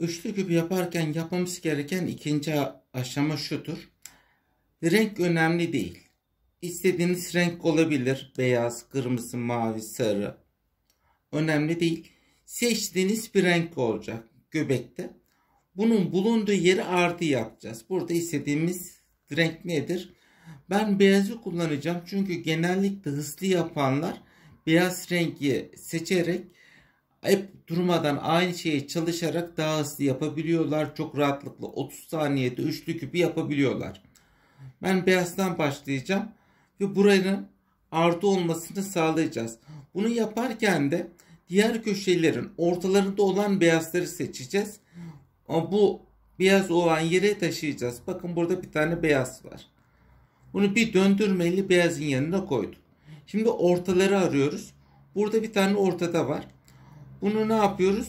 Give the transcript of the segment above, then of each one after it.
Üçlü küp yaparken yapmamız gereken ikinci aşama şudur. Renk önemli değil. İstediğiniz renk olabilir. Beyaz, kırmızı, mavi, sarı. Önemli değil. Seçtiğiniz bir renk olacak göbekte. Bunun bulunduğu yeri artı yapacağız. Burada istediğimiz renk nedir? Ben beyazı kullanacağım. Çünkü genellikle hızlı yapanlar beyaz rengi seçerek hep durmadan aynı şeyi çalışarak daha hızlı yapabiliyorlar. Çok rahatlıkla 30 saniyede üçlü küpü yapabiliyorlar. Ben beyazdan başlayacağım ve buranın artı olmasını sağlayacağız. Bunu yaparken de diğer köşelerin ortalarında olan beyazları seçeceğiz. Bu beyaz olan yere taşıyacağız. Bakın burada bir tane beyaz var. Bunu bir döndürmeli beyazın yanına koydum. Şimdi ortaları arıyoruz. Burada bir tane ortada var. Bunu ne yapıyoruz?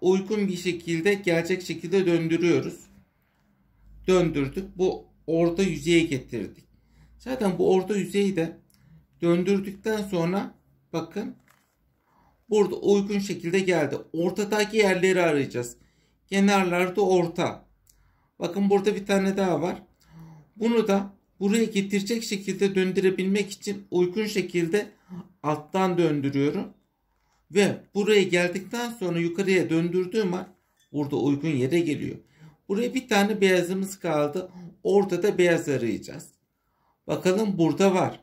Uygun bir şekilde gerçek şekilde döndürüyoruz. Döndürdük. Bu orta yüzeye getirdik. Zaten bu orta yüzeyi de döndürdükten sonra bakın burada uygun şekilde geldi. Ortadaki yerleri arayacağız. Kenarlarda orta. Bakın burada bir tane daha var. Bunu da buraya getirecek şekilde döndürebilmek için uygun şekilde alttan döndürüyorum. Ve buraya geldikten sonra yukarıya döndürdüğüm an burada uygun yere geliyor. Buraya bir tane beyazımız kaldı. Orada da beyaz arayacağız. Bakalım burada var.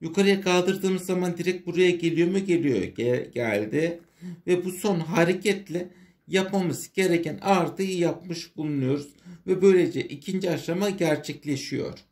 Yukarıya kaldırdığımız zaman direkt buraya geliyor mu? Geliyor. Gel geldi. Ve bu son hareketle yapmamız gereken artıyı yapmış bulunuyoruz. Ve böylece ikinci aşama gerçekleşiyor.